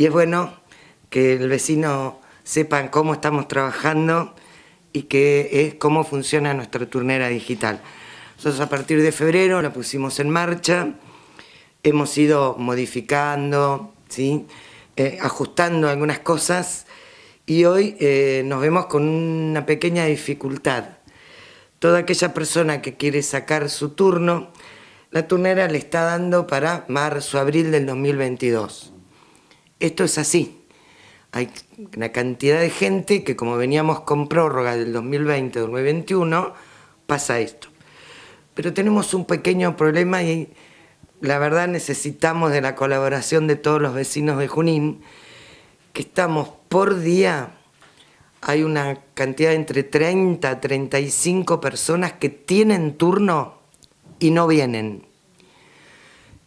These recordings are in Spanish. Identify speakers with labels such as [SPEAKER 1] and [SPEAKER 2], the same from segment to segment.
[SPEAKER 1] y es bueno que el vecino sepa cómo estamos trabajando y qué es cómo funciona nuestra turnera digital. Nosotros a partir de febrero la pusimos en marcha, hemos ido modificando, ¿sí? Eh, ajustando algunas cosas y hoy eh, nos vemos con una pequeña dificultad. Toda aquella persona que quiere sacar su turno, la turnera le está dando para marzo, abril del 2022 esto es así. Hay una cantidad de gente que como veníamos con prórroga del 2020-2021, pasa esto. Pero tenemos un pequeño problema y la verdad necesitamos de la colaboración de todos los vecinos de Junín, que estamos por día, hay una cantidad de entre 30 35 personas que tienen turno y no vienen.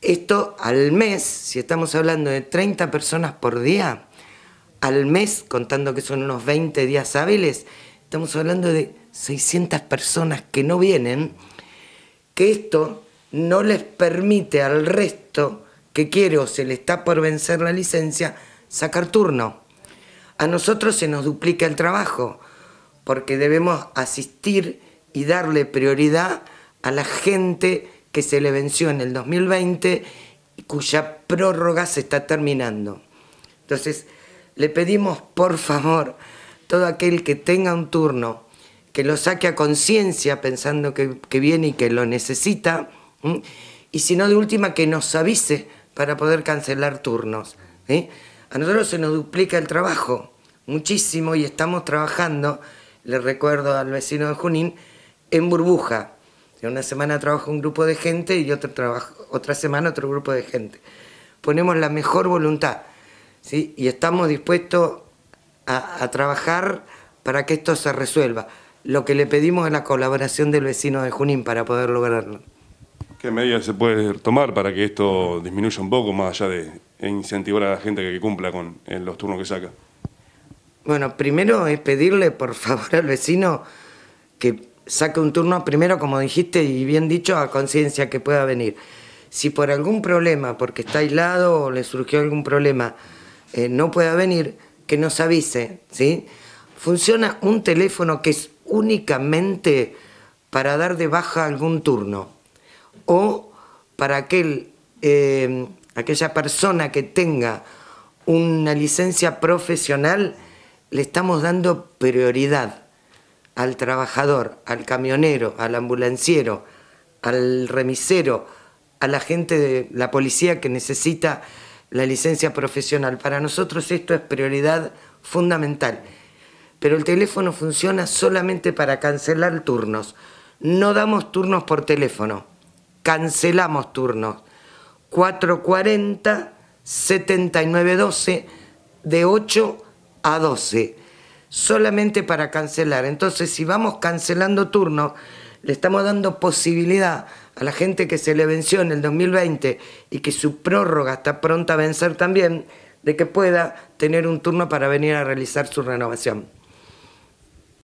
[SPEAKER 1] Esto al mes, si estamos hablando de 30 personas por día, al mes, contando que son unos 20 días hábiles, estamos hablando de 600 personas que no vienen, que esto no les permite al resto que quiere o se le está por vencer la licencia sacar turno. A nosotros se nos duplica el trabajo porque debemos asistir y darle prioridad a la gente que se le venció en el 2020 y cuya prórroga se está terminando. Entonces, le pedimos por favor, todo aquel que tenga un turno, que lo saque a conciencia pensando que, viene y que lo necesita, y si no de última que nos avise para poder cancelar turnos. A nosotros se nos duplica el trabajo, muchísimo, y estamos trabajando, le recuerdo al vecino de Junín, en burbuja una semana trabaja un grupo de gente y otra semana otro grupo de gente. Ponemos la mejor voluntad ¿sí? y estamos dispuestos a, a trabajar para que esto se resuelva. Lo que le pedimos es la colaboración del vecino de Junín para poder lograrlo. ¿Qué medidas se puede tomar para que esto disminuya un poco más allá de e incentivar a la gente que cumpla con los turnos que saca? Bueno, primero es pedirle por favor al vecino que saque un turno primero, como dijiste y bien dicho, a conciencia que pueda venir. Si por algún problema, porque está aislado o le surgió algún problema, eh, no pueda venir, que nos avise, ¿sí? Funciona un teléfono que es únicamente para dar de baja algún turno o para aquel, eh, aquella persona que tenga una licencia profesional, le estamos dando prioridad al trabajador, al camionero, al ambulanciero, al remisero, a la gente de la policía que necesita la licencia profesional. Para nosotros esto es prioridad fundamental. Pero el teléfono funciona solamente para cancelar turnos. No damos turnos por teléfono, cancelamos turnos. 440 7912 de 8 a 12 solamente para cancelar. Entonces, si vamos cancelando turnos, le estamos dando posibilidad a la gente que se le venció en el 2020 y que su prórroga está pronta a vencer también, de que pueda tener un turno para venir a realizar su renovación.